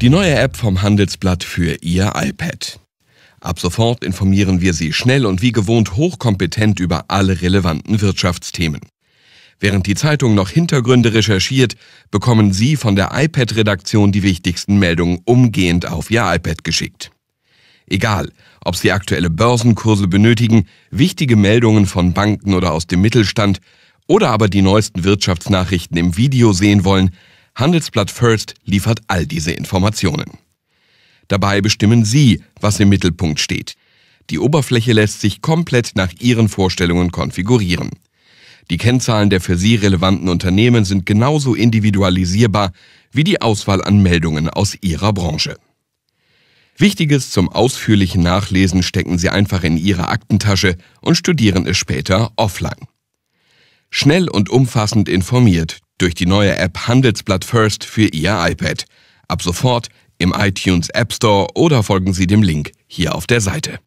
Die neue App vom Handelsblatt für Ihr iPad. Ab sofort informieren wir Sie schnell und wie gewohnt hochkompetent über alle relevanten Wirtschaftsthemen. Während die Zeitung noch Hintergründe recherchiert, bekommen Sie von der iPad-Redaktion die wichtigsten Meldungen umgehend auf Ihr iPad geschickt. Egal, ob Sie aktuelle Börsenkurse benötigen, wichtige Meldungen von Banken oder aus dem Mittelstand oder aber die neuesten Wirtschaftsnachrichten im Video sehen wollen, Handelsblatt First liefert all diese Informationen. Dabei bestimmen Sie, was im Mittelpunkt steht. Die Oberfläche lässt sich komplett nach Ihren Vorstellungen konfigurieren. Die Kennzahlen der für Sie relevanten Unternehmen sind genauso individualisierbar wie die Auswahl an Meldungen aus Ihrer Branche. Wichtiges zum ausführlichen Nachlesen stecken Sie einfach in Ihre Aktentasche und studieren es später offline. Schnell und umfassend informiert, durch die neue App Handelsblatt First für Ihr iPad. Ab sofort im iTunes App Store oder folgen Sie dem Link hier auf der Seite.